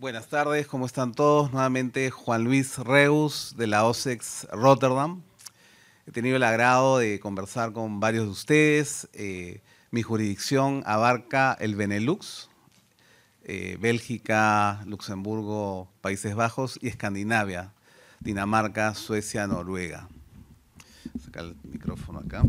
Buenas tardes, ¿cómo están todos? Nuevamente Juan Luis Reus de la OSEX Rotterdam. He tenido el agrado de conversar con varios de ustedes. Eh, mi jurisdicción abarca el Benelux, eh, Bélgica, Luxemburgo, Países Bajos y Escandinavia, Dinamarca, Suecia, Noruega. Sacar el micrófono acá.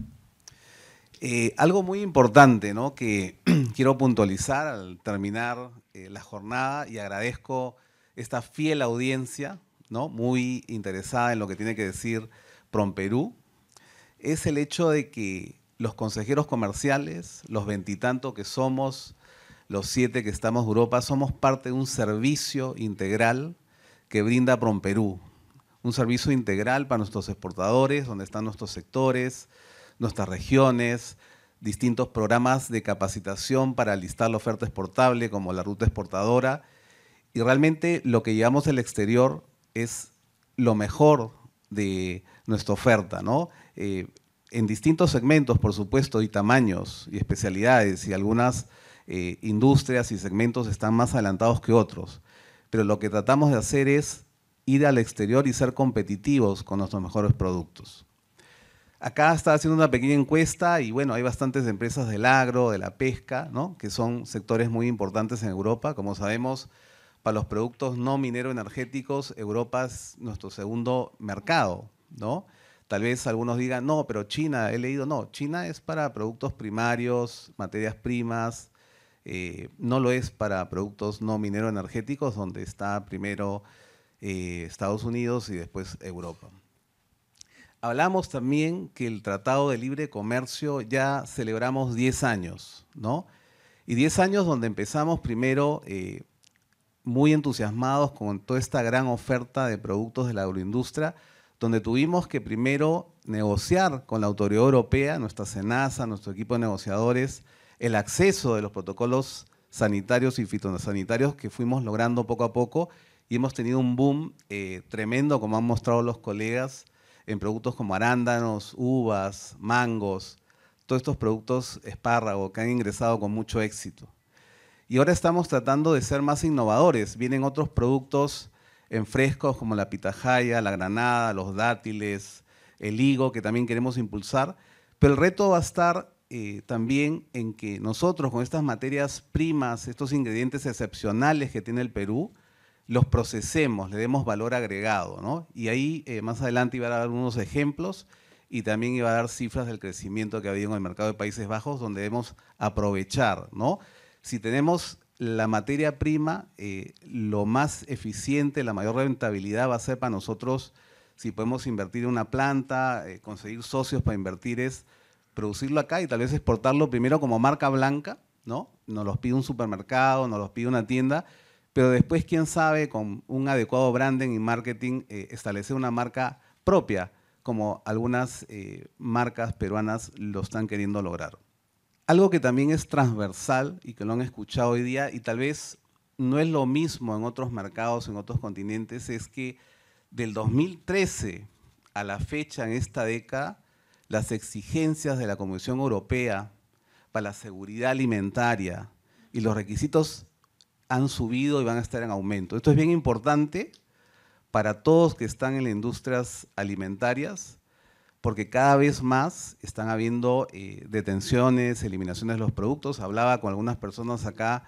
Eh, algo muy importante que quiero puntualizar al terminar eh, la jornada y agradezco esta fiel audiencia, muy interesada en lo que tiene que decir Perú es el hecho de que los consejeros comerciales, los veintitantos que somos, los siete que estamos en Europa, somos parte de un servicio integral que brinda Perú Un servicio integral para nuestros exportadores, donde están nuestros sectores, nuestras regiones, distintos programas de capacitación para listar la oferta exportable, como la ruta exportadora. Y realmente lo que llevamos al exterior es lo mejor de nuestra oferta, ¿no? Eh, en distintos segmentos, por supuesto, y tamaños y especialidades, y algunas eh, industrias y segmentos están más adelantados que otros. Pero lo que tratamos de hacer es ir al exterior y ser competitivos con nuestros mejores productos. Acá está haciendo una pequeña encuesta y bueno, hay bastantes empresas del agro, de la pesca, ¿no? que son sectores muy importantes en Europa. Como sabemos, para los productos no minero-energéticos, Europa es nuestro segundo mercado. ¿no? Tal vez algunos digan, no, pero China, he leído, no, China es para productos primarios, materias primas, eh, no lo es para productos no minero-energéticos, donde está primero eh, Estados Unidos y después Europa. Hablamos también que el Tratado de Libre Comercio ya celebramos 10 años, ¿no? Y 10 años donde empezamos primero eh, muy entusiasmados con toda esta gran oferta de productos de la agroindustria, donde tuvimos que primero negociar con la autoridad europea, nuestra SENASA, nuestro equipo de negociadores, el acceso de los protocolos sanitarios y fitosanitarios que fuimos logrando poco a poco y hemos tenido un boom eh, tremendo, como han mostrado los colegas, en productos como arándanos, uvas, mangos, todos estos productos espárrago que han ingresado con mucho éxito. Y ahora estamos tratando de ser más innovadores. Vienen otros productos en frescos como la pitahaya, la granada, los dátiles, el higo, que también queremos impulsar. Pero el reto va a estar eh, también en que nosotros con estas materias primas, estos ingredientes excepcionales que tiene el Perú, los procesemos, le demos valor agregado, ¿no? Y ahí eh, más adelante iba a dar unos ejemplos y también iba a dar cifras del crecimiento que ha en el mercado de Países Bajos, donde debemos aprovechar, ¿no? Si tenemos la materia prima, eh, lo más eficiente, la mayor rentabilidad va a ser para nosotros si podemos invertir en una planta, eh, conseguir socios para invertir es producirlo acá y tal vez exportarlo primero como marca blanca, ¿no? Nos los pide un supermercado, nos los pide una tienda pero después, quién sabe, con un adecuado branding y marketing, eh, establecer una marca propia, como algunas eh, marcas peruanas lo están queriendo lograr. Algo que también es transversal y que lo han escuchado hoy día, y tal vez no es lo mismo en otros mercados, en otros continentes, es que del 2013 a la fecha en esta década, las exigencias de la Comisión Europea para la seguridad alimentaria y los requisitos han subido y van a estar en aumento. Esto es bien importante para todos que están en las industrias alimentarias, porque cada vez más están habiendo eh, detenciones, eliminaciones de los productos. Hablaba con algunas personas acá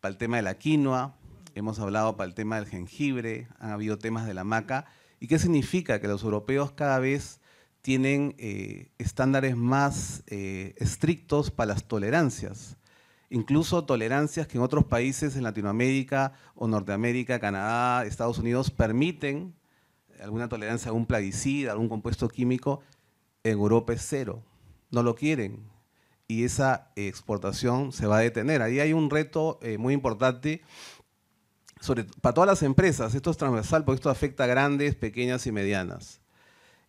para el tema de la quinoa, hemos hablado para el tema del jengibre, han habido temas de la maca. ¿Y qué significa? Que los europeos cada vez tienen eh, estándares más eh, estrictos para las tolerancias incluso tolerancias que en otros países en Latinoamérica o Norteamérica, Canadá, Estados Unidos permiten eh, alguna tolerancia a un plaguicida, algún compuesto químico, en Europa es cero. No lo quieren y esa exportación se va a detener. Ahí hay un reto eh, muy importante para todas las empresas. Esto es transversal porque esto afecta a grandes, pequeñas y medianas.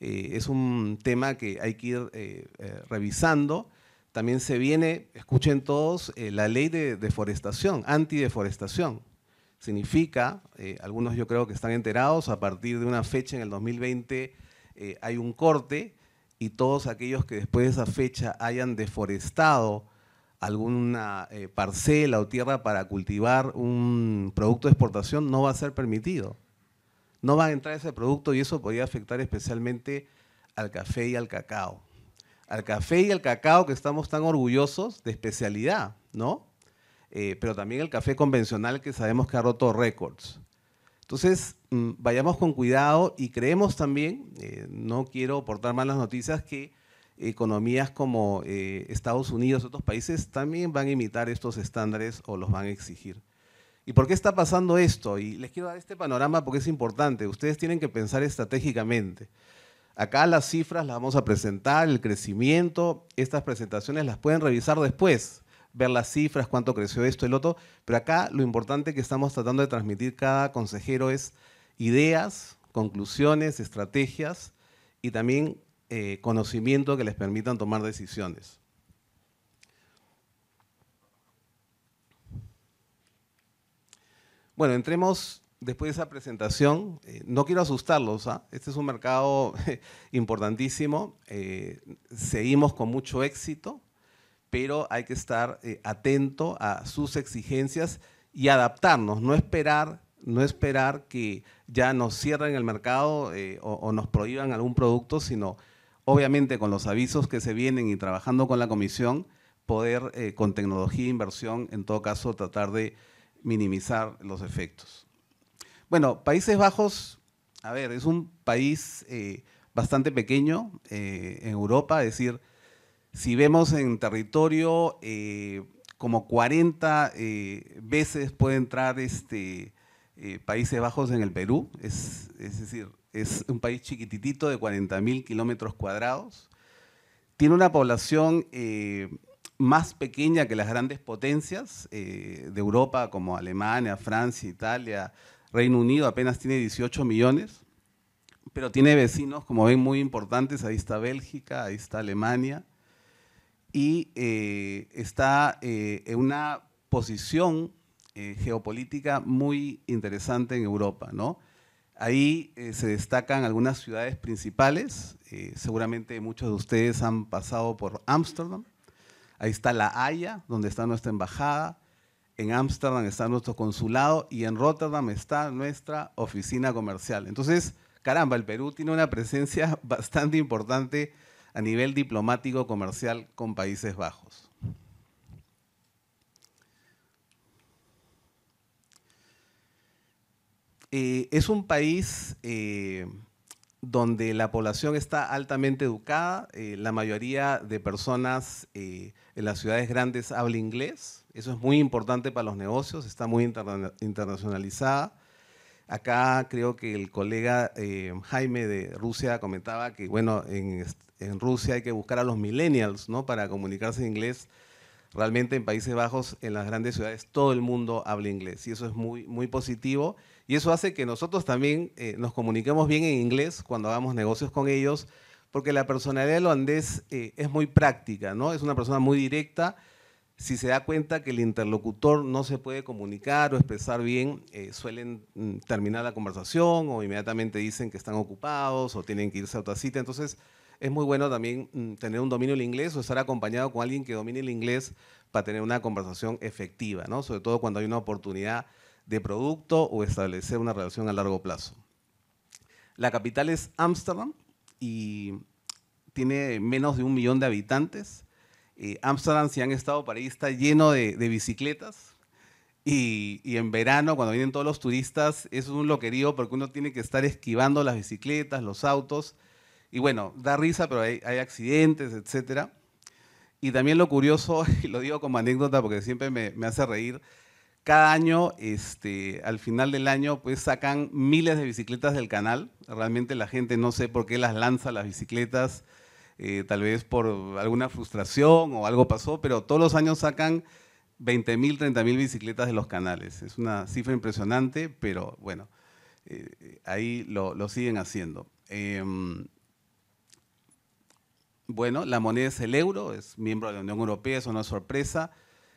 Eh, es un tema que hay que ir revisando también se viene, escuchen todos, eh, la ley de deforestación, antideforestación. Significa, eh, algunos yo creo que están enterados, a partir de una fecha en el 2020 eh, hay un corte y todos aquellos que después de esa fecha hayan deforestado alguna parcela o tierra para cultivar un producto de exportación no va a ser permitido. No va a entrar ese producto y eso podría afectar especialmente al café y al cacao al café y al cacao que estamos tan orgullosos de especialidad, ¿no? Eh, pero también el café convencional que sabemos que ha roto récords. Entonces, mm, vayamos con cuidado y creemos también, eh, no quiero aportar malas noticias, que economías como eh, Estados Unidos, otros países, también van a imitar estos estándares o los van a exigir. ¿Y por qué está pasando esto? Y les quiero dar este panorama porque es importante. Ustedes tienen que pensar estratégicamente. Acá las cifras las vamos a presentar, el crecimiento, estas presentaciones las pueden revisar después, ver las cifras, cuánto creció esto, el otro, pero acá lo importante que estamos tratando de transmitir cada consejero es ideas, conclusiones, estrategias y también eh, conocimiento que les permitan tomar decisiones. Bueno, entremos después de esa presentación, eh, no quiero asustarlos, ¿ah? este es un mercado importantísimo, eh, seguimos con mucho éxito, pero hay que estar eh, atento a sus exigencias y adaptarnos, no esperar, no esperar que ya nos cierren el mercado o, nos prohíban algún producto, sino obviamente con los avisos que se vienen y trabajando con la comisión, poder con tecnología e inversión, en todo caso, tratar de minimizar los efectos. Bueno, Países Bajos, a ver, es un país eh, bastante pequeño eh, en Europa, es decir, si vemos en territorio, eh, como 40 veces puede entrar este, Países Bajos en el Perú, es, decir, es un país chiquititito de 40.000 kilómetros cuadrados. Tiene una población más pequeña que las grandes potencias de Europa, como Alemania, Francia, Italia, Reino Unido apenas tiene 18 millones, pero tiene vecinos, como ven, muy importantes. Ahí está Bélgica, ahí está Alemania. Y eh, está eh, en una posición eh, geopolítica muy interesante en Europa. ¿no? Ahí se destacan algunas ciudades principales. seguramente muchos de ustedes han pasado por Ámsterdam. Ahí está La Haya, donde está nuestra embajada en Ámsterdam está nuestro consulado y en Rotterdam está nuestra oficina comercial. Entonces, caramba, el Perú tiene una presencia bastante importante a nivel diplomático comercial con Países Bajos. Eh, es un país eh, donde la población está altamente educada, eh, la mayoría de personas en las ciudades grandes habla inglés, eso es muy importante para los negocios, está muy internacionalizada. Acá creo que el colega eh, Jaime de Rusia comentaba que, bueno, en, Rusia hay que buscar a los millennials, ¿no? Para comunicarse en inglés. Realmente en Países Bajos, en las grandes ciudades, todo el mundo habla inglés y eso es muy, muy positivo. Y eso hace que nosotros también eh, nos comuniquemos bien en inglés cuando hagamos negocios con ellos, porque la personalidad de holandés eh, es muy práctica, ¿no? Es una persona muy directa si se da cuenta que el interlocutor no se puede comunicar o expresar bien, eh, suelen mm, terminar la conversación o inmediatamente dicen que están ocupados o tienen que irse a otra cita. Entonces, es muy bueno también mm, tener un dominio del inglés o estar acompañado con alguien que domine el inglés para tener una conversación efectiva, ¿no? sobre todo cuando hay una oportunidad de producto o establecer una relación a largo plazo. La capital es Ámsterdam y tiene menos de un millón de habitantes Amsterdam si han estado por ahí, está lleno de, bicicletas. Y, en verano, cuando vienen todos los turistas, es un loquerío porque uno tiene que estar esquivando las bicicletas, los autos. Y bueno, da risa, pero hay, accidentes, etc. Y también lo curioso, y lo digo como anécdota porque siempre me, hace reír, cada año, este, al final del año, pues sacan miles de bicicletas del canal. Realmente la gente no sé por qué las lanza las bicicletas eh, tal vez por alguna frustración o algo pasó, pero todos los años sacan 20.000, 30.000 bicicletas de los canales. Es una cifra impresionante, pero bueno, eh, ahí lo, siguen haciendo. Em, bueno, la moneda es el euro, es miembro de la Unión Europea, eso no es sorpresa.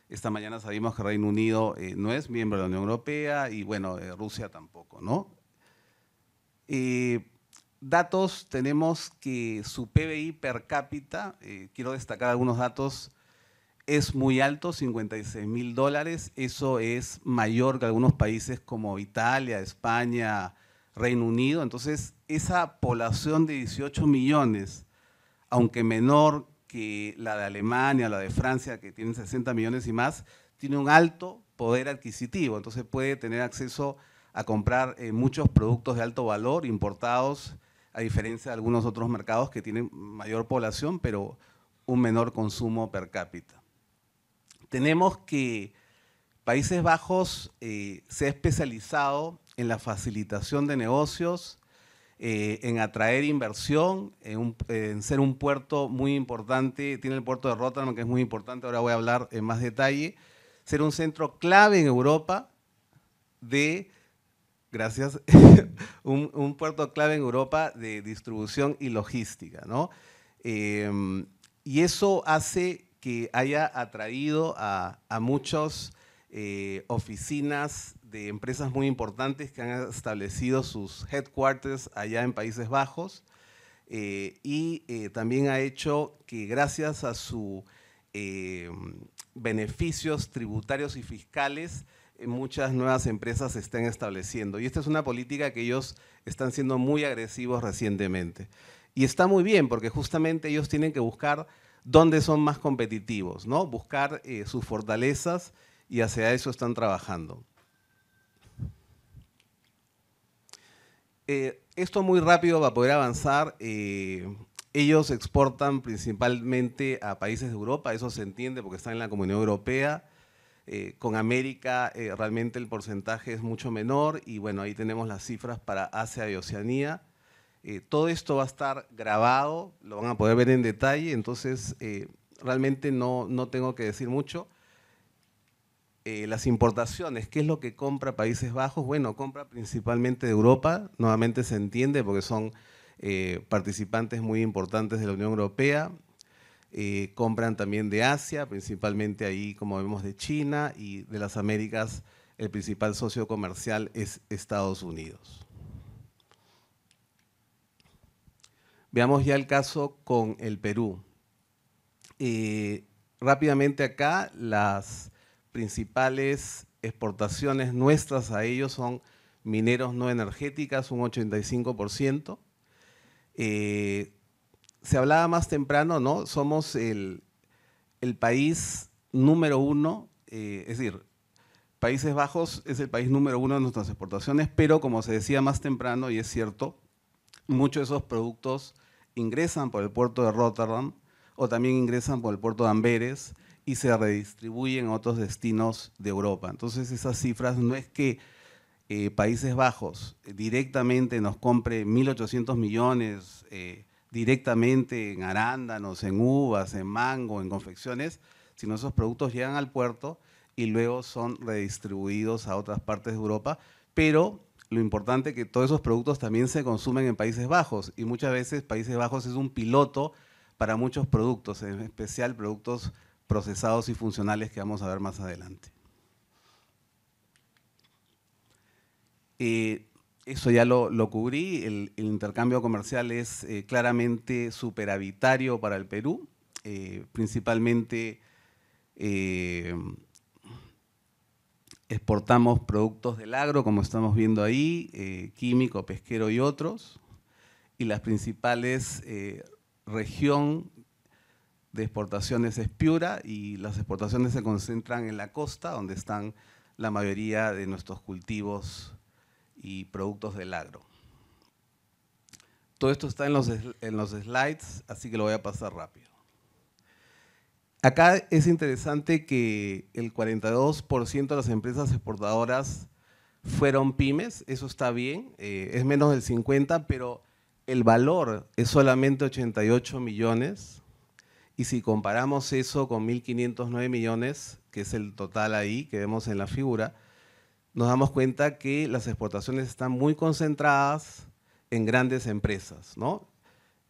Esta mañana sabíamos que Reino Unido eh, no es miembro de la Unión Europea y bueno, Rusia tampoco, ¿no? datos tenemos que su PBI per cápita, eh, quiero destacar algunos datos, es muy alto, 56 mil dólares. Eso es mayor que algunos países como Italia, España, Reino Unido. Entonces, esa población de 18 millones, aunque menor que la de Alemania, la de Francia, que tienen 60 millones y más, tiene un alto poder adquisitivo. Entonces, puede tener acceso a comprar eh, muchos productos de alto valor importados a diferencia de algunos otros mercados que tienen mayor población, pero un menor consumo per cápita. Tenemos que Países Bajos eh, se ha especializado en la facilitación de negocios, eh, en atraer inversión, en, en, ser un puerto muy importante, tiene el puerto de Rotterdam que es muy importante, ahora voy a hablar en más detalle, ser un centro clave en Europa de gracias, un, puerto clave en Europa de distribución y logística, em, y eso hace que haya atraído a, muchas eh, oficinas de empresas muy importantes que han establecido sus headquarters allá en Países Bajos eh, y eh, también ha hecho que gracias a sus em, beneficios tributarios y fiscales, muchas nuevas empresas se están estableciendo. Y esta es una política que ellos están siendo muy agresivos recientemente. Y está muy bien, porque justamente ellos tienen que buscar dónde son más competitivos, ¿no? Buscar eh, sus fortalezas y hacia eso están trabajando. Eh, esto muy rápido va a poder avanzar. Eh, ellos exportan principalmente a países de Europa, eso se entiende porque están en la Comunidad Europea. Eh, con América eh, realmente el porcentaje es mucho menor y bueno, ahí tenemos las cifras para Asia y Oceanía. Eh, todo esto va a estar grabado, lo van a poder ver en detalle, entonces realmente no, no tengo que decir mucho. las importaciones, ¿qué es lo que compra Países Bajos? Bueno, compra principalmente de Europa, nuevamente se entiende porque son participantes muy importantes de la Unión Europea, eh, compran también de Asia, principalmente ahí, como vemos, de China y de las Américas, el principal socio comercial es Estados Unidos. Veamos ya el caso con el Perú. Eh, rápidamente acá, las principales exportaciones nuestras a ellos son mineros no energéticas, un 85%. Eh, se hablaba más temprano, ¿no? Somos el, país número uno, eh, es decir, Países Bajos es el país número uno de nuestras exportaciones, pero como se decía más temprano, y es cierto, muchos de esos productos ingresan por el puerto de Rotterdam o también ingresan por el puerto de Amberes y se redistribuyen a otros destinos de Europa. Entonces esas cifras no es que eh, Países Bajos directamente nos compre 1.800 millones eh, directamente en arándanos, en uvas, en mango, en confecciones, sino esos productos llegan al puerto y luego son redistribuidos a otras partes de Europa, pero lo importante es que todos esos productos también se consumen en Países Bajos y muchas veces Países Bajos es un piloto para muchos productos, en especial productos procesados y funcionales que vamos a ver más adelante. Eh, eso ya lo, cubrí. El, intercambio comercial es eh, claramente superavitario para el Perú, eh, principalmente eh, exportamos productos del agro, como estamos viendo ahí, químico, pesquero y otros, y las principales región de exportaciones es Piura y las exportaciones se concentran en la costa, donde están la mayoría de nuestros cultivos y productos del agro. Todo esto está en los, slides, así que lo voy a pasar rápido. Acá es interesante que el 42% de las empresas exportadoras fueron pymes, eso está bien, eh, es menos del 50, pero el valor es solamente 88 millones y si comparamos eso con 1.509 millones, que es el total ahí que vemos en la figura, nos damos cuenta que las exportaciones están muy concentradas en grandes empresas, ¿no?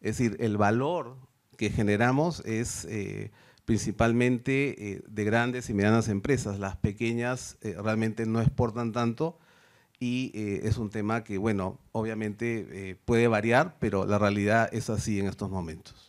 Es decir, el valor que generamos es eh, principalmente eh, de grandes y medianas empresas. Las pequeñas eh, realmente no exportan tanto y es un tema que, bueno, obviamente puede variar, pero la realidad es así en estos momentos.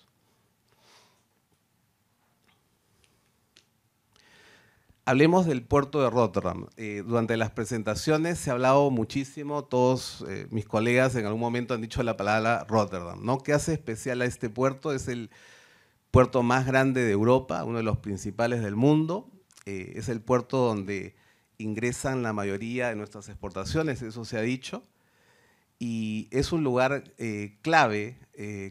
Hablemos del puerto de Rotterdam. Eh, durante las presentaciones se ha hablado muchísimo, todos eh, mis colegas en algún momento han dicho la palabra Rotterdam, ¿no? ¿Qué hace especial a este puerto? Es el puerto más grande de Europa, uno de los principales del mundo. Eh, es el puerto donde ingresan la mayoría de nuestras exportaciones, eso se ha dicho. Y es un lugar clave,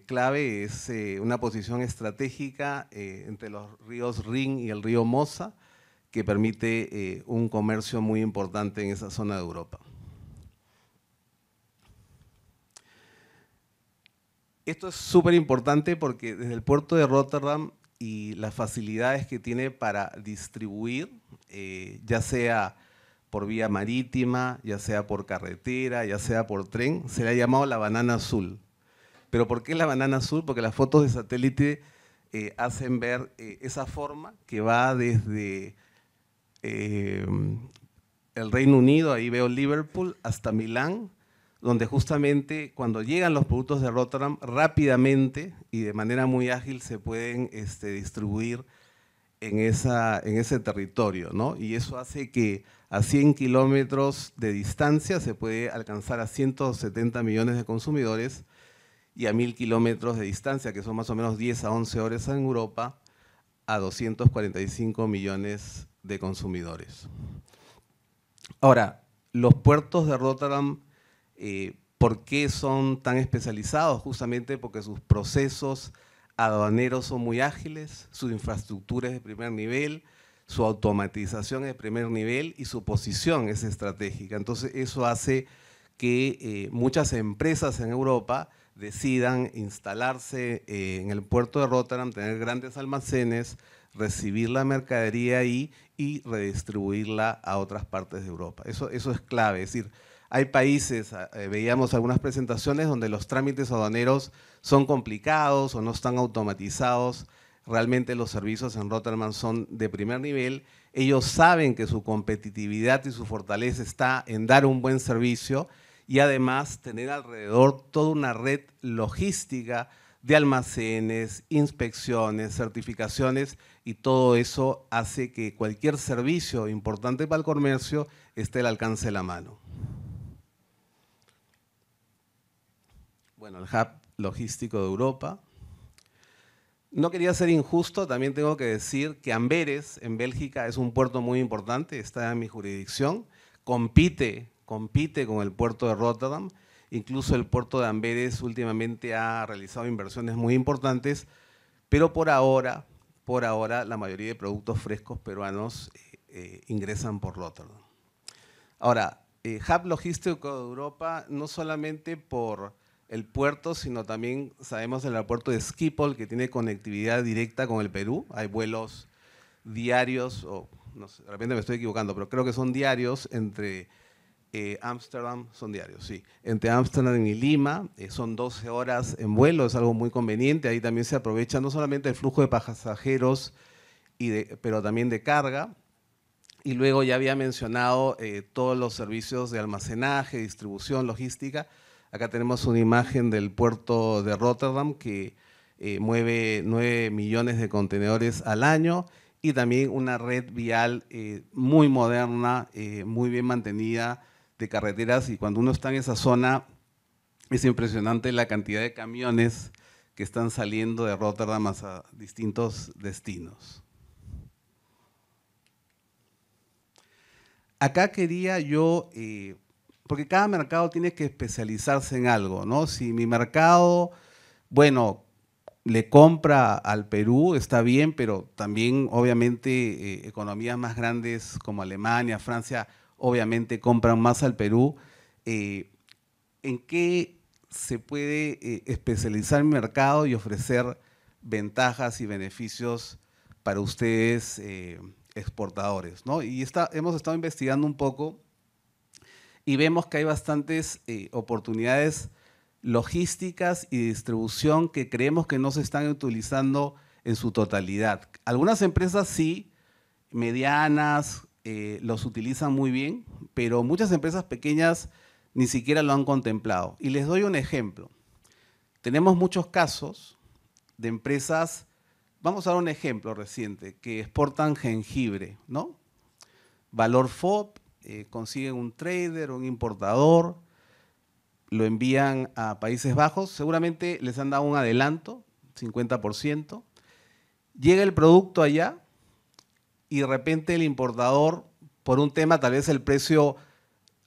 clave es una posición estratégica entre los ríos Rin y el río Mosa que permite eh, un comercio muy importante en esa zona de Europa. Esto es súper importante porque desde el puerto de Rotterdam y las facilidades que tiene para distribuir, eh, ya sea por vía marítima, ya sea por carretera, ya sea por tren, se le ha llamado la banana azul. ¿Pero por qué la banana azul? Porque las fotos de satélite eh, hacen ver esa forma que va desde Em, el Reino Unido, ahí veo Liverpool, hasta Milán, donde justamente cuando llegan los productos de Rotterdam, rápidamente y de manera muy ágil se pueden este, distribuir en, en ese territorio, ¿no? Y eso hace que a 100 kilómetros de distancia se puede alcanzar a 170 millones de consumidores y a 1000 kilómetros de distancia, que son más o menos 10 a 11 horas en Europa, a 245 millones de consumidores. Ahora, los puertos de Rotterdam, eh, ¿por qué son tan especializados? Justamente porque sus procesos aduaneros son muy ágiles, su infraestructura es de primer nivel, su automatización es de primer nivel y su posición es estratégica. Entonces eso hace que eh, muchas empresas en Europa decidan instalarse eh, en el puerto de Rotterdam, tener grandes almacenes, recibir la mercadería ahí y redistribuirla a otras partes de Europa. Eso, es clave. Es decir, hay países, ah, eh, veíamos algunas presentaciones donde los trámites aduaneros son complicados o no están automatizados. Realmente los servicios en Rotterdam son de primer nivel. Ellos saben que su competitividad y su fortaleza está en dar un buen servicio y además tener alrededor toda una red logística de almacenes, inspecciones, certificaciones y todo eso hace que cualquier servicio importante para el comercio esté al alcance de la mano. Bueno, el hub logístico de Europa. No quería ser injusto, también tengo que decir que Amberes en Bélgica es un puerto muy importante, está en mi jurisdicción, compite compite con el puerto de Rotterdam. Incluso el puerto de Amberes últimamente ha realizado inversiones muy importantes, pero por ahora, por ahora la mayoría de productos frescos peruanos eh, eh, ingresan por Rotterdam. Ahora, eh, Hub Logístico de Europa, no solamente por el puerto, sino también sabemos el aeropuerto de Schiphol, que tiene conectividad directa con el Perú. Hay vuelos diarios, o de repente me estoy equivocando, pero creo que son diarios entre Amsterdam eh, son diarios, sí. Entre Amsterdam y Lima eh, son 12 horas en vuelo, es algo muy conveniente. Ahí también se aprovecha no solamente el flujo de pasajeros, y pero también de carga. Y luego ya había mencionado eh, todos los servicios de almacenaje, distribución, logística. Acá tenemos una imagen del puerto de Rotterdam que mueve 9 millones de contenedores al año y también una red vial muy moderna, muy bien mantenida, de carreteras y cuando uno está en esa zona es impresionante la cantidad de camiones que están saliendo de Rotterdam a distintos destinos. Acá quería yo, eh, porque cada mercado tiene que especializarse en algo, ¿no? Si mi mercado, bueno, le compra al Perú, está bien, pero también obviamente eh, economías más grandes como Alemania, Francia, obviamente compran más al Perú. Eh, ¿En qué se puede eh, especializar el mercado y ofrecer ventajas y beneficios para ustedes eh, exportadores? ¿no? Y hemos estado investigando un poco y vemos que hay bastantes oportunidades logísticas y distribución que creemos que no se están utilizando en su totalidad. Algunas empresas sí, medianas, eh, los utilizan muy bien, pero muchas empresas pequeñas ni siquiera lo han contemplado. Y les doy un ejemplo. Tenemos muchos casos de empresas, vamos a dar un ejemplo reciente, que exportan jengibre, ¿no? Valor FOB, eh, consiguen un trader, un importador, lo envían a Países Bajos, seguramente les han dado un adelanto, 50%, llega el producto allá, y de repente el importador, por un tema, tal vez el precio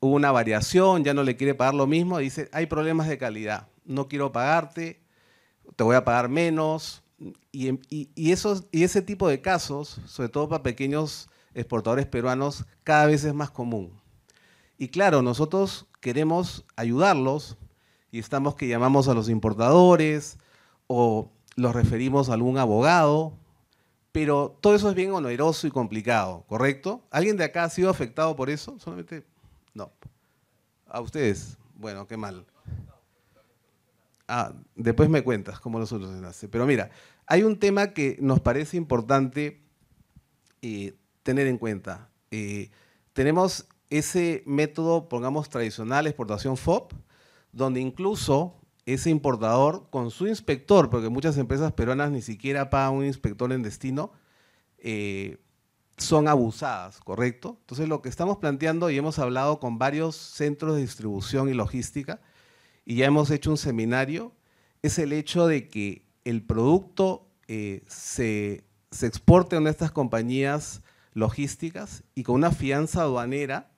hubo una variación, ya no le quiere pagar lo mismo, dice, hay problemas de calidad, no quiero pagarte, te voy a pagar menos. Y, em, y, y, y ese tipo de casos, sobre todo para pequeños exportadores peruanos, cada vez es más común. Y claro, nosotros queremos ayudarlos y estamos que llamamos a los importadores o los referimos a algún abogado pero todo eso es bien oneroso y complicado, ¿correcto? ¿Alguien de acá ha sido afectado por eso? Solamente. No. ¿A ustedes? Bueno, qué mal. Ah, después me cuentas cómo lo solucionaste. Pero mira, hay un tema que nos parece importante eh, tener en cuenta. Eh, tenemos ese método, pongamos, tradicional, exportación FOP, donde incluso ese importador con su inspector, porque muchas empresas peruanas ni siquiera pagan un inspector en destino, eh, son abusadas, ¿correcto? Entonces lo que estamos planteando y hemos hablado con varios centros de distribución y logística y ya hemos hecho un seminario, es el hecho de que el producto eh, se, exporte a estas compañías logísticas y con una fianza aduanera,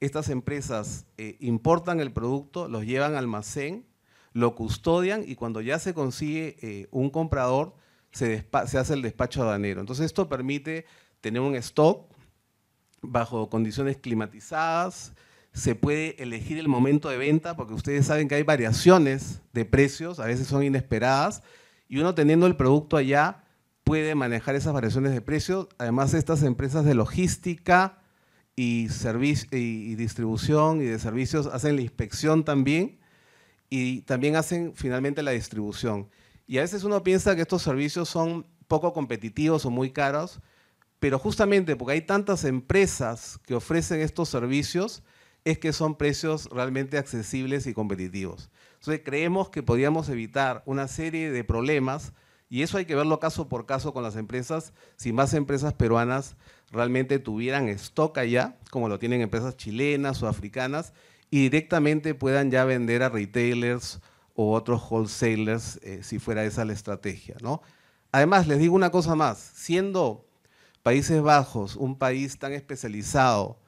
estas empresas eh, importan el producto, los llevan al almacén lo custodian y cuando ya se consigue eh, un comprador, se, se, hace el despacho aduanero. Entonces esto permite tener un stock bajo condiciones climatizadas, se puede elegir el momento de venta porque ustedes saben que hay variaciones de precios, a veces son inesperadas, y uno teniendo el producto allá puede manejar esas variaciones de precios. Además, estas empresas de logística y, y distribución y de servicios hacen la inspección también y también hacen finalmente la distribución. Y a veces uno piensa que estos servicios son poco competitivos o muy caros, pero justamente porque hay tantas empresas que ofrecen estos servicios, es que son precios realmente accesibles y competitivos. Entonces creemos que podríamos evitar una serie de problemas y eso hay que verlo caso por caso con las empresas, si más empresas peruanas realmente tuvieran stock allá, como lo tienen empresas chilenas o africanas, y directamente puedan ya vender a retailers o otros wholesalers eh, si fuera esa la estrategia. ¿no? Además, les digo una cosa más, siendo Países Bajos un país tan especializado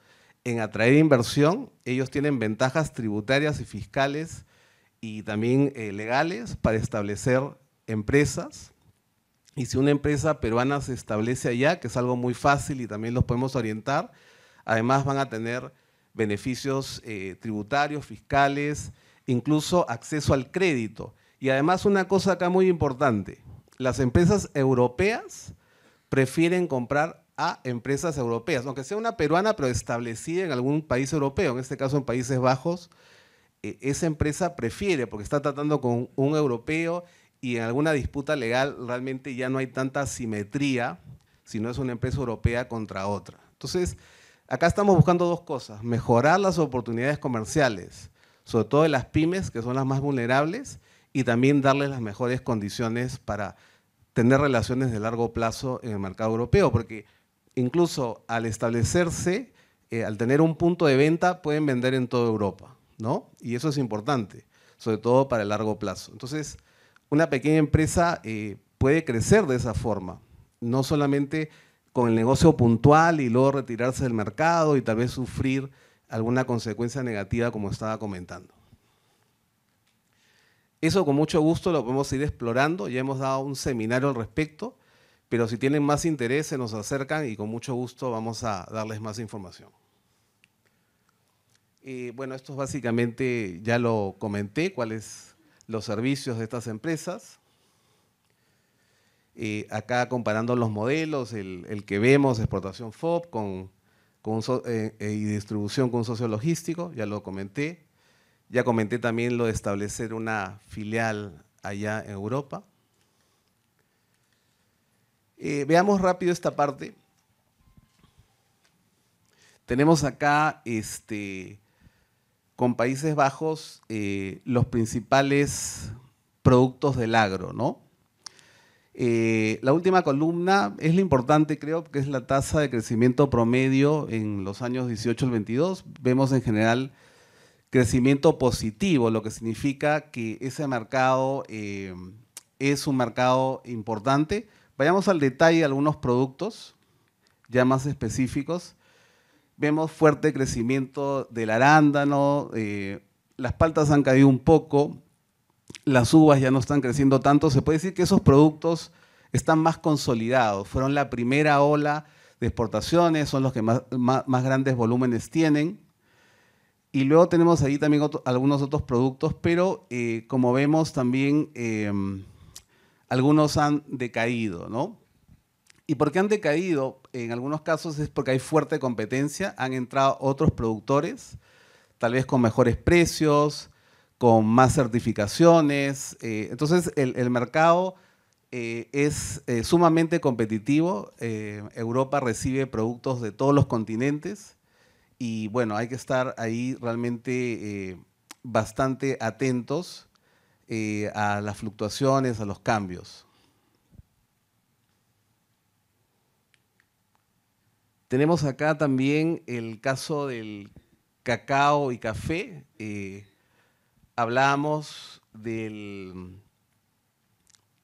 en atraer inversión, ellos tienen ventajas tributarias y fiscales y también eh, legales para establecer empresas. Y si una empresa peruana se establece allá, que es algo muy fácil y también los podemos orientar, además van a tener beneficios eh, tributarios, fiscales, incluso acceso al crédito. Y además una cosa acá muy importante, las empresas europeas prefieren comprar a empresas europeas, aunque sea una peruana, pero establecida en algún país europeo, en este caso en Países Bajos, eh, esa empresa prefiere porque está tratando con un europeo y en alguna disputa legal realmente ya no hay tanta simetría si no es una empresa europea contra otra. Entonces, Acá estamos buscando dos cosas, mejorar las oportunidades comerciales, sobre todo de las pymes, que son las más vulnerables, y también darles las mejores condiciones para tener relaciones de largo plazo en el mercado europeo, porque incluso al establecerse, eh, al tener un punto de venta, pueden vender en toda Europa, ¿no? Y eso es importante, sobre todo para el largo plazo. Entonces, una pequeña empresa eh, puede crecer de esa forma, no solamente con el negocio puntual y luego retirarse del mercado y tal vez sufrir alguna consecuencia negativa como estaba comentando. Eso con mucho gusto lo podemos ir explorando, ya hemos dado un seminario al respecto, pero si tienen más interés se nos acercan y con mucho gusto vamos a darles más información. bueno, esto es básicamente ya lo comenté, cuáles los servicios de estas empresas. Eh, acá comparando los modelos, el, que vemos, exportación FOB con, eh, eh, y distribución con socio logístico, ya lo comenté. Ya comenté también lo de establecer una filial allá en Europa. veamos rápido esta parte. Tenemos acá este, con Países Bajos los principales productos del agro, ¿no? Eh, la última columna es la importante, creo, que es la tasa de crecimiento promedio en los años 18 al 22. Vemos en general crecimiento positivo, lo que significa que ese mercado eh, es un mercado importante. Vayamos al detalle de algunos productos ya más específicos. Vemos fuerte crecimiento del arándano, eh, las paltas han caído un poco, las uvas ya no están creciendo tanto, se puede decir que esos productos están más consolidados, fueron la primera ola de exportaciones, son los que más, grandes volúmenes tienen. Y luego tenemos ahí también algunos otros productos, pero eh, como vemos también em, algunos han decaído, ¿Y por qué han decaído? En algunos casos es porque hay fuerte competencia, han entrado otros productores, tal vez con mejores precios, con más certificaciones. Eh, entonces, el, mercado eh, es eh, sumamente competitivo. Europa recibe productos de todos los continentes y bueno, hay que estar ahí realmente bastante atentos a las fluctuaciones, a los cambios. Tenemos acá también el caso del cacao y café hablamos del,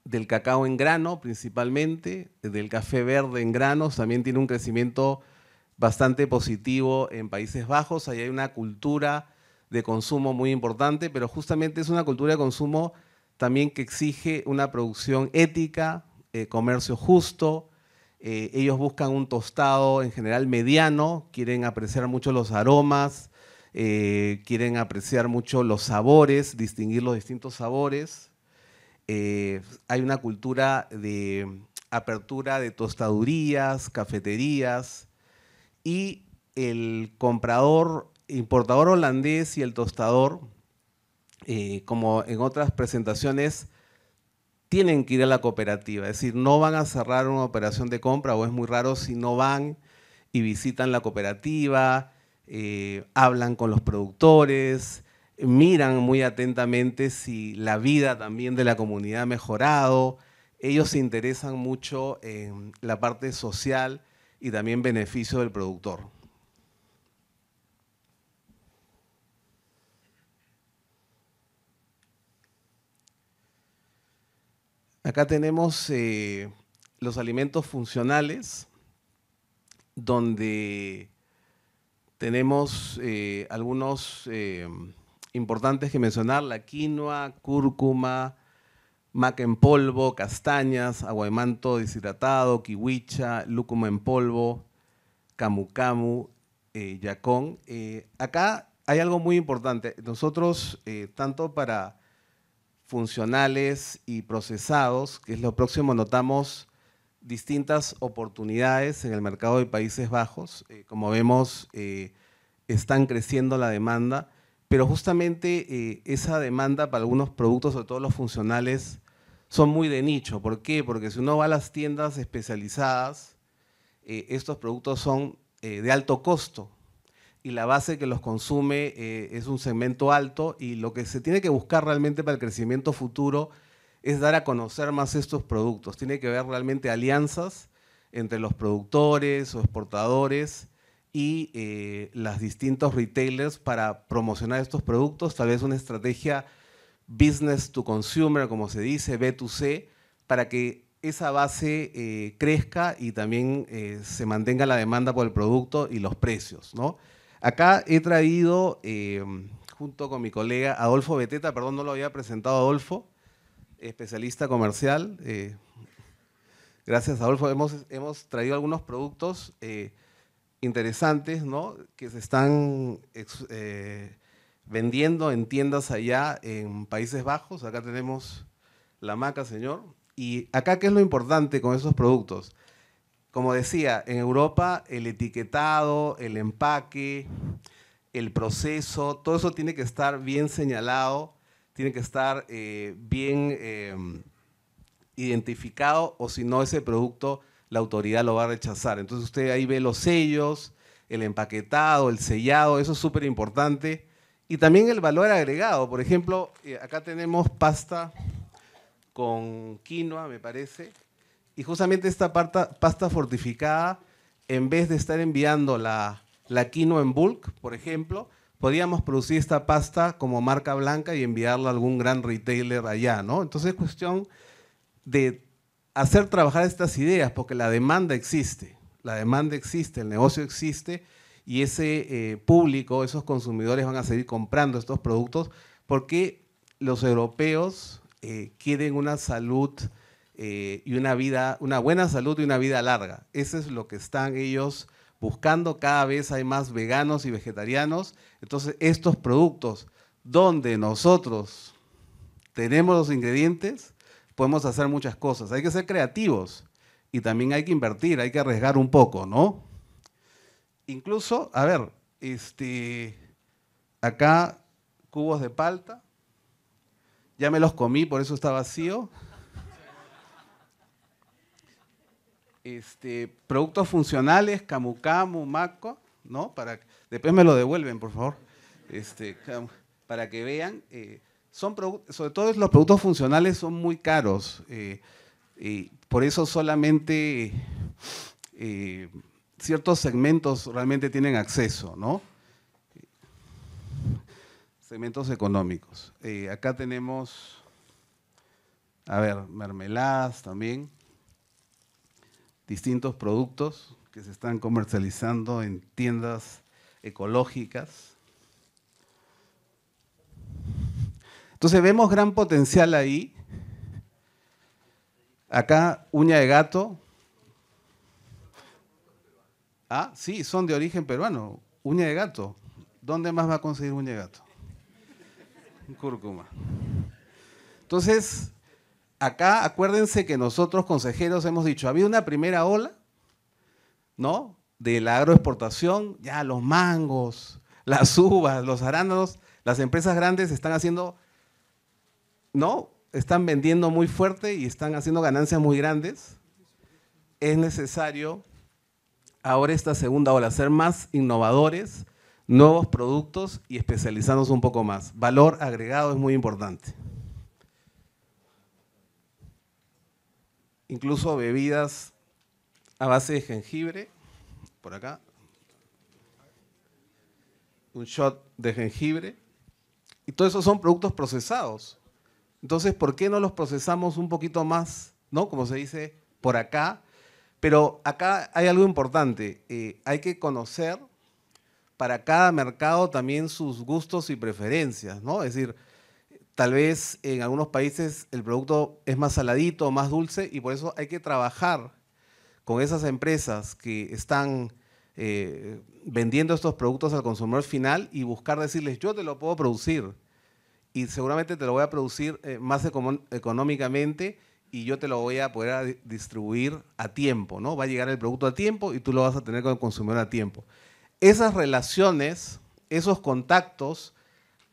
del cacao en grano principalmente, del café verde en grano, también tiene un crecimiento bastante positivo en Países Bajos, ahí hay una cultura de consumo muy importante, pero justamente es una cultura de consumo también que exige una producción ética, eh, comercio justo, eh, ellos buscan un tostado en general mediano, quieren apreciar mucho los aromas, eh, quieren apreciar mucho los sabores, distinguir los distintos sabores. Eh, hay una cultura de apertura de tostadurías, cafeterías y el comprador, importador holandés y el tostador, eh, como en otras presentaciones, tienen que ir a la cooperativa, es decir, no van a cerrar una operación de compra o es muy raro si no van y visitan la cooperativa, eh, hablan con los productores, miran muy atentamente si la vida también de la comunidad ha mejorado. Ellos se interesan mucho en la parte social y también beneficio del productor. Acá tenemos eh, los alimentos funcionales, donde tenemos eh, algunos eh, importantes que mencionar, la quinoa, cúrcuma, maca en polvo, castañas, manto deshidratado, kiwicha, lúcuma en polvo, camu eh, yacón. Eh, acá hay algo muy importante. Nosotros, tanto para funcionales y procesados, que es lo próximo, notamos distintas oportunidades en el mercado de Países Bajos. Eh, como vemos, eh, están creciendo la demanda, pero justamente eh, esa demanda para algunos productos, sobre todo los funcionales, son muy de nicho. ¿Por qué? Porque si uno va a las tiendas especializadas, estos productos son de alto costo y la base que los consume es un segmento alto y lo que se tiene que buscar realmente para el crecimiento futuro es dar a conocer más estos productos. Tiene que haber realmente alianzas entre los productores o exportadores y eh, los distintos retailers para promocionar estos productos, tal vez una estrategia business to consumer, como se dice, B2C, para que esa base eh, crezca y también eh, se mantenga la demanda por el producto y los precios. ¿no? Acá he traído, junto con mi colega Adolfo Beteta, perdón, no lo había presentado Adolfo, especialista comercial. Eh, gracias, Adolfo. Hemos, traído algunos productos eh, interesantes, Que se están eh, vendiendo en tiendas allá en Países Bajos. Acá tenemos la maca, señor. Y acá, ¿qué es lo importante con esos productos? Como decía, en Europa el etiquetado, el empaque, el proceso, todo eso tiene que estar bien señalado tiene que estar eh, bien em, identificado o si no ese producto la autoridad lo va a rechazar. Entonces usted ahí ve los sellos, el empaquetado, el sellado, eso es súper importante. Y también el valor agregado. Por ejemplo, eh, acá tenemos pasta con quinoa, me parece. Y justamente esta pasta, fortificada, en vez de estar enviando la, la quinoa en bulk, por ejemplo, podíamos producir esta pasta como marca blanca y enviarla a algún gran retailer allá, ¿no? Entonces es cuestión de hacer trabajar estas ideas, porque la demanda existe, la demanda existe, el negocio existe, y ese eh, público, esos consumidores van a seguir comprando estos productos, porque los europeos eh, quieren una salud eh, y una vida, una buena salud y una vida larga. Eso es lo que están ellos buscando, cada vez hay más veganos y vegetarianos. Entonces, estos productos donde nosotros tenemos los ingredientes, podemos hacer muchas cosas. Hay que ser creativos y también hay que invertir, hay que arriesgar un poco, ¿no? Incluso, a ver, este, acá cubos de palta, ya me los comí, por eso está vacío. este, productos funcionales, camu camu, maco, ¿no? Para, después me lo devuelven, por favor, este, para que vean. Eh, son sobre todo los productos funcionales son muy caros, eh, y por eso solamente eh, ciertos segmentos realmente tienen acceso, ¿no? Segmentos económicos. acá tenemos, a ver, mermeladas también distintos productos que se están comercializando en tiendas ecológicas. Entonces vemos gran potencial ahí. Acá uña de gato. Ah, sí, son de origen peruano. Uña de gato. ¿Dónde más va a conseguir uña de gato? Cúrcuma. Entonces, acá acuérdense que nosotros consejeros hemos dicho, había una primera ola, ¿no? De la agroexportación, ya los mangos, las uvas, los arándanos, las empresas grandes están haciendo, ¿no? Están vendiendo muy fuerte y están haciendo ganancias muy grandes. Es necesario ahora esta segunda ola, ser más innovadores, nuevos productos y especializarnos un poco más. Valor agregado es muy importante. incluso bebidas a base de jengibre, por acá, un shot de jengibre, y todo eso son productos procesados. Entonces, ¿por qué no los procesamos un poquito más, ¿no? Como se dice, por acá. Pero acá hay algo importante, eh, hay que conocer para cada mercado también sus gustos y preferencias, ¿no? Es decir, tal vez en algunos países el producto es más saladito, más dulce, y por eso hay que trabajar con esas empresas que están eh, vendiendo estos productos al consumidor final y buscar decirles, yo te lo puedo producir y seguramente te lo voy a producir eh, más económicamente y yo te lo voy a poder distribuir a tiempo, ¿no? Va a llegar el producto a tiempo y tú lo vas a tener con el consumidor a tiempo. Esas relaciones, esos contactos,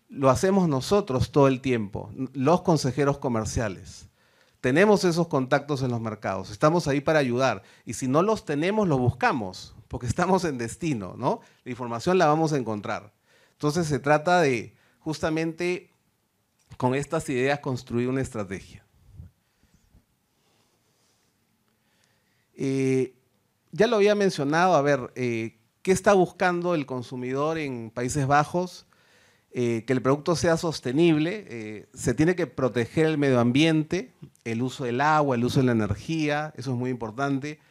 lo hacemos nosotros todo el tiempo, los consejeros comerciales. Tenemos esos contactos en los mercados, estamos ahí para ayudar y si no los tenemos, los buscamos, porque estamos en destino, ¿no? La información la vamos a encontrar. Entonces se trata de justamente con estas ideas construir una estrategia. Eh, ya lo había mencionado, a ver, eh, ¿qué está buscando el consumidor en Países Bajos? Eh, que el producto sea sostenible, eh, se tiene que proteger el medio ambiente, el uso del agua, el uso de la energía, eso es muy importante.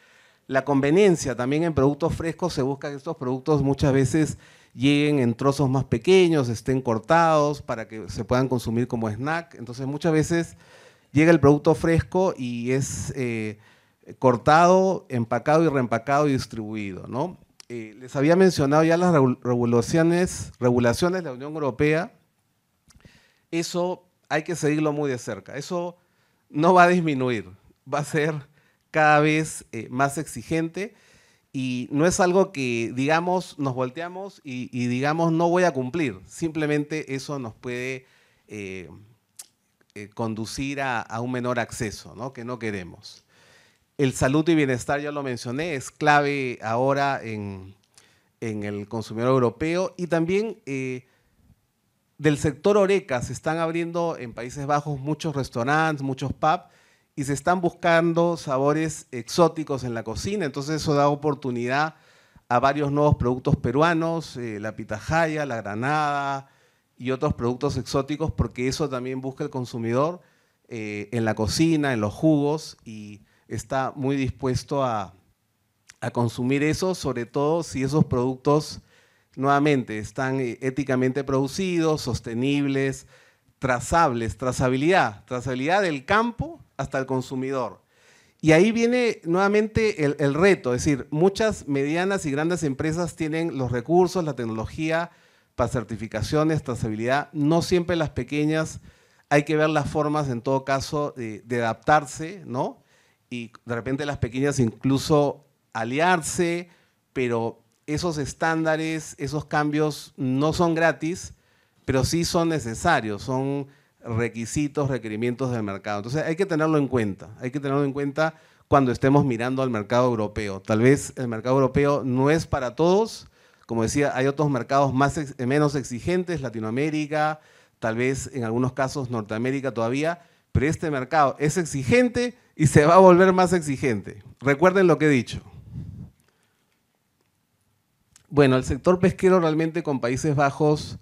La conveniencia también en productos frescos se busca que estos productos muchas veces lleguen en trozos más pequeños, estén cortados para que se puedan consumir como snack. Entonces muchas veces llega el producto fresco y es eh, cortado, empacado y reempacado y distribuido. ¿no? Eh, les había mencionado ya las regulaciones, regulaciones de la Unión Europea. Eso hay que seguirlo muy de cerca. Eso no va a disminuir, va a ser cada vez eh, más exigente y no es algo que, digamos, nos volteamos y, digamos, no voy a cumplir. Simplemente eso nos puede eh, conducir a, un menor acceso, que no queremos. El salud y bienestar, ya lo mencioné, es clave ahora en, el consumidor europeo y también eh, del sector oreca se están abriendo en Países Bajos muchos restaurantes, muchos pubs y se están buscando sabores exóticos en la cocina, entonces eso da oportunidad a varios nuevos productos peruanos, eh, la pitahaya, la granada y otros productos exóticos porque eso también busca el consumidor eh, en la cocina, en los jugos y está muy dispuesto a, consumir eso, sobre todo si esos productos nuevamente están éticamente producidos, sostenibles, trazables, trazabilidad, trazabilidad del campo hasta el consumidor. Y ahí viene nuevamente el, reto, es decir, muchas medianas y grandes empresas tienen los recursos, la tecnología para certificaciones, trazabilidad, no siempre las pequeñas, hay que ver las formas en todo caso de, de adaptarse, ¿no? y de repente las pequeñas incluso aliarse, pero esos estándares, esos cambios no son gratis, pero sí son necesarios, son requisitos, requerimientos del mercado. Entonces hay que tenerlo en cuenta, hay que tenerlo en cuenta cuando estemos mirando al mercado europeo. Tal vez el mercado europeo no es para todos, como decía, hay otros mercados más eh, menos exigentes, Latinoamérica, tal vez en algunos casos Norteamérica todavía, pero este mercado es exigente, y se va a volver más exigente. Recuerden lo que he dicho. Bueno, el sector pesquero realmente con Países Bajos,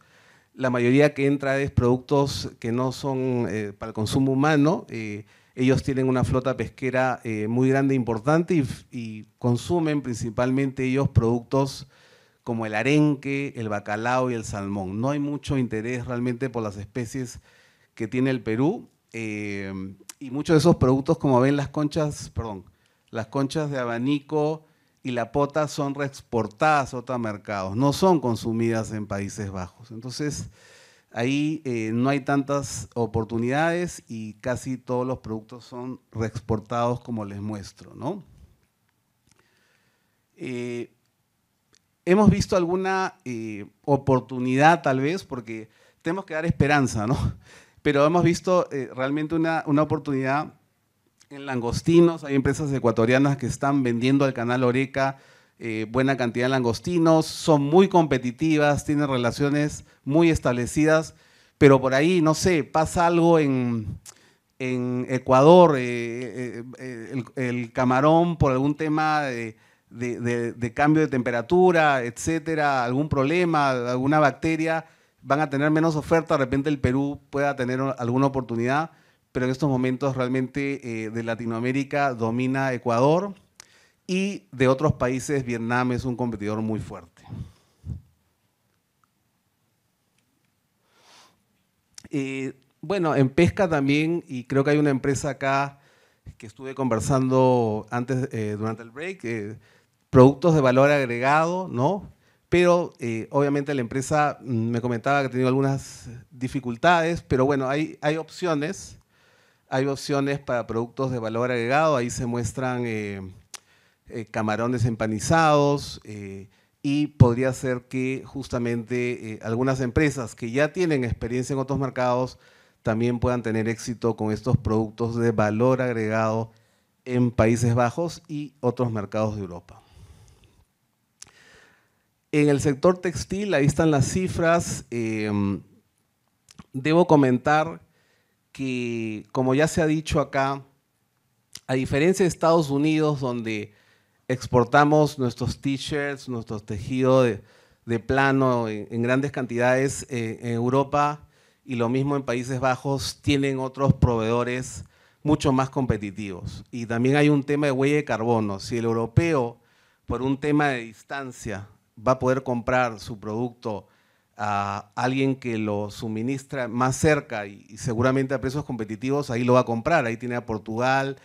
la mayoría que entra es productos que no son eh, para el consumo humano. Eh, ellos tienen una flota pesquera eh, muy grande e importante y, consumen principalmente ellos productos como el arenque, el bacalao y el salmón. No hay mucho interés realmente por las especies que tiene el Perú y muchos de esos productos, como ven, las conchas, perdón, las conchas de abanico y la pota son reexportadas a otros mercados, no son consumidas en Países Bajos. Entonces, ahí eh, no hay tantas oportunidades y casi todos los productos son reexportados como les muestro, ¿no? Eh, hemos visto alguna eh, oportunidad tal vez, porque tenemos que dar esperanza, ¿no? pero hemos visto eh, realmente una, una, oportunidad en langostinos, hay empresas ecuatorianas que están vendiendo al canal Oreca eh, buena cantidad de langostinos, son muy competitivas, tienen relaciones muy establecidas, pero por ahí, no sé, pasa algo en, Ecuador, eh, el, camarón por algún tema de... de, cambio de temperatura, etcétera, algún problema, alguna bacteria, van a tener menos oferta, de repente el Perú pueda tener alguna oportunidad, pero en estos momentos realmente eh, de Latinoamérica domina Ecuador y de otros países Vietnam es un competidor muy fuerte. Eh, bueno, en pesca también, y creo que hay una empresa acá que estuve conversando antes, eh, durante el break, productos de valor agregado, ¿no? pero eh, obviamente la empresa mm, me comentaba que ha tenido algunas dificultades, pero bueno, hay, hay opciones, hay opciones para productos de valor agregado, ahí se muestran eh, eh, camarones empanizados y podría ser que justamente algunas empresas que ya tienen experiencia en otros mercados también puedan tener éxito con estos productos de valor agregado en Países Bajos y otros mercados de Europa. En el sector textil, ahí están las cifras. Em, debo comentar que, como ya se ha dicho acá, a diferencia de Estados Unidos, donde exportamos nuestros t-shirts, nuestros tejidos de, plano en, grandes cantidades, eh, en Europa y lo mismo en Países Bajos tienen otros proveedores mucho más competitivos. Y también hay un tema de huella de carbono. Si el europeo, por un tema de distancia, va a poder comprar su producto a alguien que lo suministra más cerca y, seguramente a precios competitivos, ahí lo va a comprar. Ahí tiene a Portugal,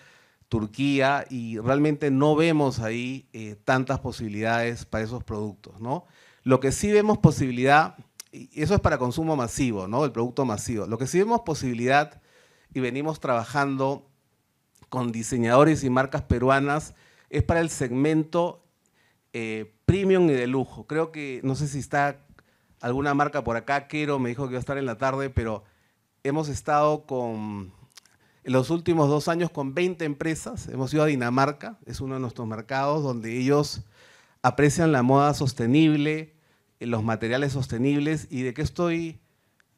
Turquía y realmente no vemos ahí eh, tantas posibilidades para esos productos, ¿no? Lo que sí vemos posibilidad, y eso es para consumo masivo, ¿no? El producto masivo. Lo que sí vemos posibilidad y venimos trabajando con diseñadores y marcas peruanas es para el segmento eh, premium y de lujo. Creo que, no sé si está alguna marca por acá, Quero me dijo que iba a estar en la tarde, pero hemos estado con, en los últimos dos años con 20 empresas. Hemos ido a Dinamarca, es uno de nuestros mercados donde ellos aprecian la moda sostenible, eh, los materiales sostenibles. ¿Y de qué estoy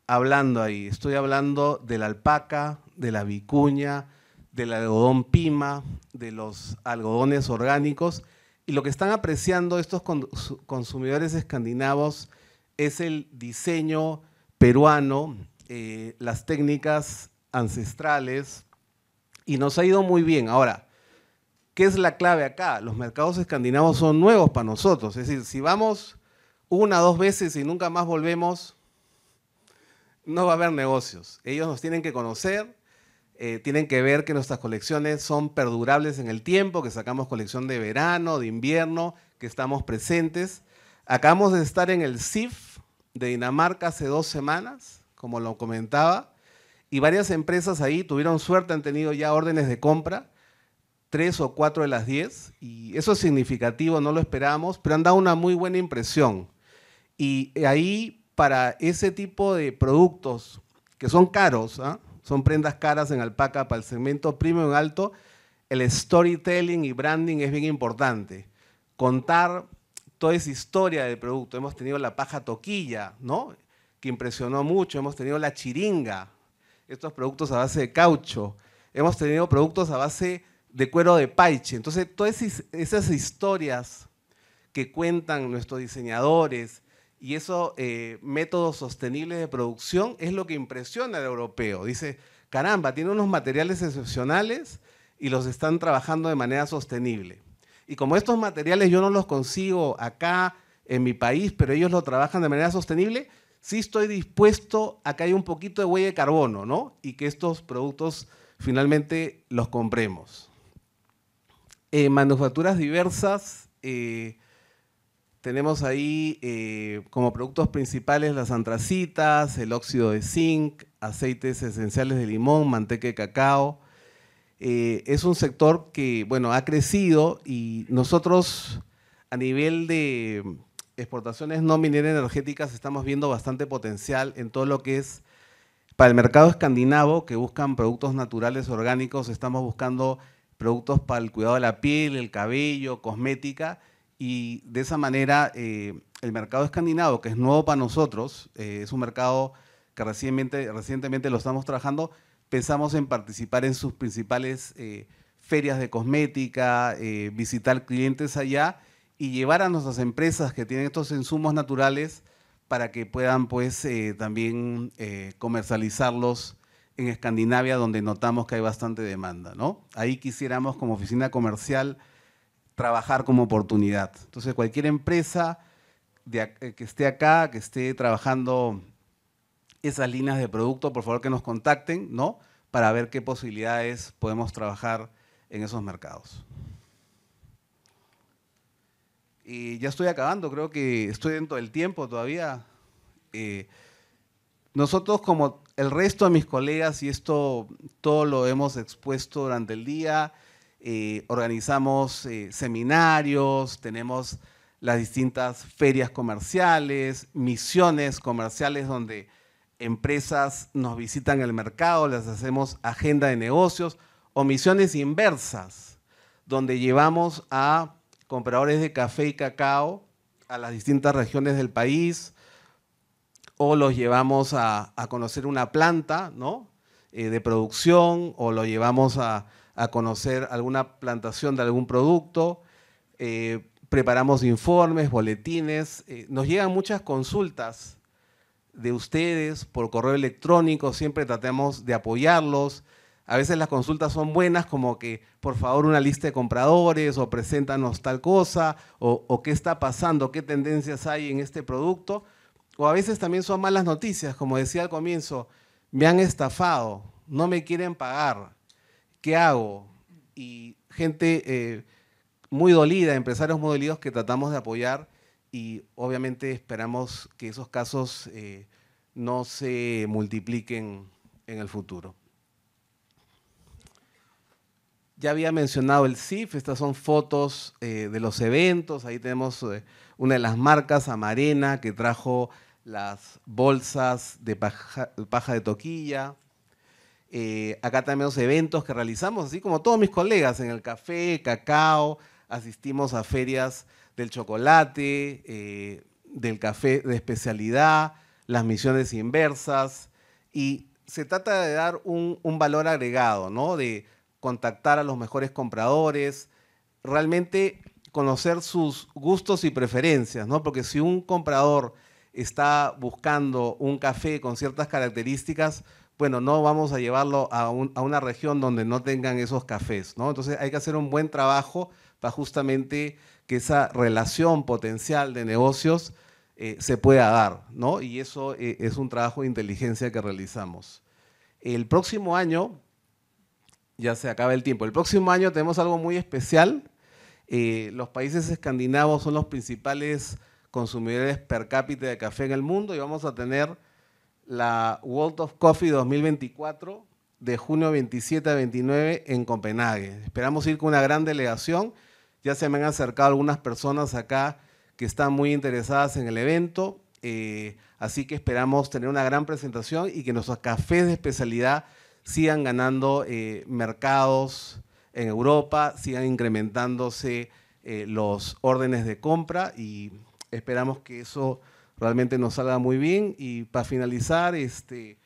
hablando ahí? Estoy hablando de la alpaca, de la vicuña, del algodón pima, de los algodones orgánicos y lo que están apreciando estos consumidores escandinavos es el diseño peruano, eh, las técnicas ancestrales, y nos ha ido muy bien. Ahora, ¿qué es la clave acá? Los mercados escandinavos son nuevos para nosotros. Es decir, si vamos una, o dos veces y nunca más volvemos, no va a haber negocios. Ellos nos tienen que conocer, eh, tienen que ver que nuestras colecciones son perdurables en el tiempo, que sacamos colección de verano, de invierno, que estamos presentes. Acabamos de estar en el CIF de Dinamarca hace dos semanas, como lo comentaba, y varias empresas ahí tuvieron suerte, han tenido ya órdenes de compra, tres o cuatro de las diez, y eso es significativo, no lo esperamos, pero han dado una muy buena impresión. Y eh, ahí, para ese tipo de productos que son caros, ¿ah? Son prendas caras en alpaca para el segmento premium alto. El storytelling y branding es bien importante. Contar toda esa historia del producto. Hemos tenido la paja toquilla, ¿no? Que impresionó mucho. Hemos tenido la chiringa, estos productos a base de caucho. Hemos tenido productos a base de cuero de paiche. Entonces, todas esas historias que cuentan nuestros diseñadores, y esos eh, métodos sostenibles de producción es lo que impresiona al europeo. Dice, caramba, tiene unos materiales excepcionales y los están trabajando de manera sostenible. Y como estos materiales yo no los consigo acá en mi país, pero ellos lo trabajan de manera sostenible, sí estoy dispuesto a que haya un poquito de huella de carbono, ¿no? Y que estos productos finalmente los compremos. Eh, manufacturas diversas. Eh, tenemos ahí eh, como productos principales las antracitas, el óxido de zinc, aceites esenciales de limón, manteca de cacao. Eh, es un sector que, ha crecido y nosotros a nivel de exportaciones no mineras energéticas estamos viendo bastante potencial en todo lo que es para el mercado escandinavo, que buscan productos naturales, orgánicos, estamos buscando productos para el cuidado de la piel, el cabello, cosmética y de esa manera, eh, el mercado escandinavo, que es nuevo para nosotros, eh, es un mercado que recientemente, recientemente lo estamos trabajando, pensamos en participar en sus principales eh, ferias de cosmética, visitar clientes allá y llevar a nuestras empresas que tienen estos insumos naturales para que puedan pues también comercializarlos en Escandinavia, donde notamos que hay bastante demanda. ¿no? Ahí quisiéramos como oficina comercial trabajar como oportunidad. Entonces, cualquier empresa eh, que esté acá, que esté trabajando esas líneas de producto, por favor que nos contacten, ¿no? Para ver qué posibilidades podemos trabajar en esos mercados. Y ya estoy acabando, creo que estoy dentro del tiempo todavía. Eh, nosotros, como el resto de mis colegas, y esto todo lo hemos expuesto durante el día, eh, organizamos eh, seminarios, tenemos las distintas ferias comerciales, misiones comerciales donde empresas nos visitan el mercado, les hacemos agenda de negocios o misiones inversas, donde llevamos a compradores de café y cacao a las distintas regiones del país o los llevamos a, conocer una planta ¿no? Eh, de producción o lo llevamos a, a conocer alguna plantación de algún producto, eh, preparamos informes, boletines, eh, nos llegan muchas consultas de ustedes por correo electrónico, siempre tratamos de apoyarlos. A veces las consultas son buenas, como que por favor una lista de compradores o preséntanos tal cosa, o qué está pasando, qué tendencias hay en este producto. O a veces también son malas noticias, como decía al comienzo, me han estafado, no me quieren pagar, ¿qué hago? Y gente eh, muy dolida, empresarios muy dolidos que tratamos de apoyar y obviamente esperamos que esos casos eh, no se multipliquen en el futuro. Ya había mencionado el CIF, estas son fotos eh, de los eventos, ahí tenemos una de las marcas, Amarena, que trajo las bolsas de paja de toquilla, eh, acá también los eventos que realizamos, así como todos mis colegas, en el café, cacao, asistimos a ferias del chocolate, eh, del café de especialidad, las misiones inversas, y se trata de dar un, un valor agregado, ¿no? De contactar a los mejores compradores, realmente conocer sus gustos y preferencias, ¿no? Porque si un comprador está buscando un café con ciertas características, bueno, no vamos a llevarlo a, una región donde no tengan esos cafés, ¿no? Entonces hay que hacer un buen trabajo para justamente que esa relación potencial de negocios eh, se pueda dar, ¿no? Y eso eh, es un trabajo de inteligencia que realizamos. El próximo año, ya se acaba el tiempo, el próximo año tenemos algo muy especial. Eh, los países escandinavos son los principales consumidores per cápita de café en el mundo y vamos a tener la World of Coffee 2024 de junio 27 a 29 en Copenhague. Esperamos ir con una gran delegación. Ya se me han acercado algunas personas acá que están muy interesadas en el evento. Eh, así que esperamos tener una gran presentación y que nuestros cafés de especialidad sigan ganando eh, mercados en Europa, sigan incrementándose eh, los órdenes de compra y esperamos que eso realmente nos salga muy bien. Y para finalizar, este,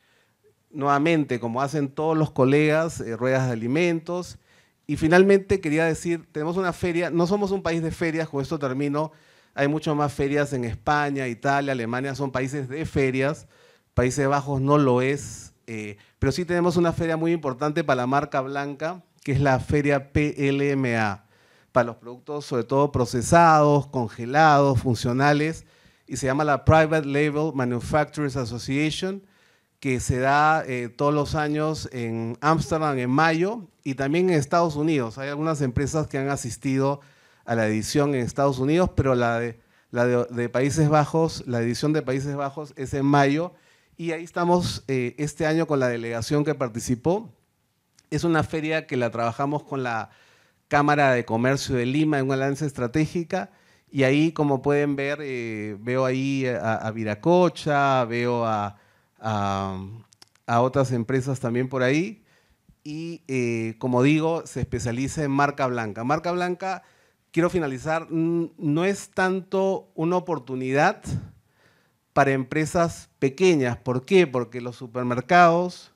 nuevamente, como hacen todos los colegas, eh, ruedas de alimentos. Y finalmente quería decir, tenemos una feria, no somos un país de ferias, con esto termino, hay muchas más ferias en España, Italia, Alemania, son países de ferias, Países Bajos no lo es, eh, pero sí tenemos una feria muy importante para la marca blanca, que es la feria PLMA, para los productos sobre todo procesados, congelados, funcionales, y se llama la Private Label Manufacturers Association, que se da eh, todos los años en Ámsterdam en mayo y también en Estados Unidos. Hay algunas empresas que han asistido a la edición en Estados Unidos, pero la de, la de, Países Bajos, la edición de Países Bajos es en mayo y ahí estamos eh, este año con la delegación que participó. Es una feria que la trabajamos con la Cámara de Comercio de Lima en una alianza estratégica y ahí, como pueden ver, eh, veo ahí a, Viracocha, veo a, a, otras empresas también por ahí. Y eh, como digo, se especializa en marca blanca. Marca blanca, quiero finalizar, no es tanto una oportunidad para empresas pequeñas. ¿Por qué? Porque los supermercados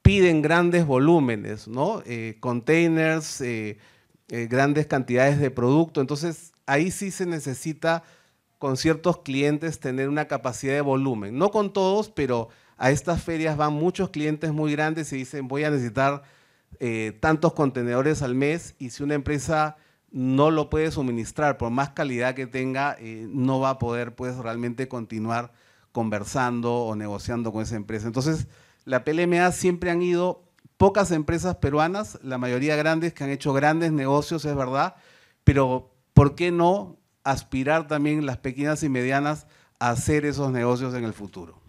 piden grandes volúmenes, ¿no? Eh, containers, grandes cantidades de producto. Entonces, ahí sí se necesita con ciertos clientes tener una capacidad de volumen. No con todos, pero a estas ferias van muchos clientes muy grandes y dicen voy a necesitar eh, tantos contenedores al mes y si una empresa no lo puede suministrar, por más calidad que tenga, eh, no va a poder pues realmente continuar conversando o negociando con esa empresa. Entonces, la PLMA siempre han ido pocas empresas peruanas, la mayoría grandes que han hecho grandes negocios, es verdad, pero ¿por qué no aspirar también las pequeñas y medianas a hacer esos negocios en el futuro?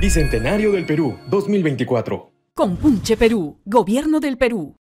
Bicentenario del Perú, 2024. Con Punche Perú, Gobierno del Perú.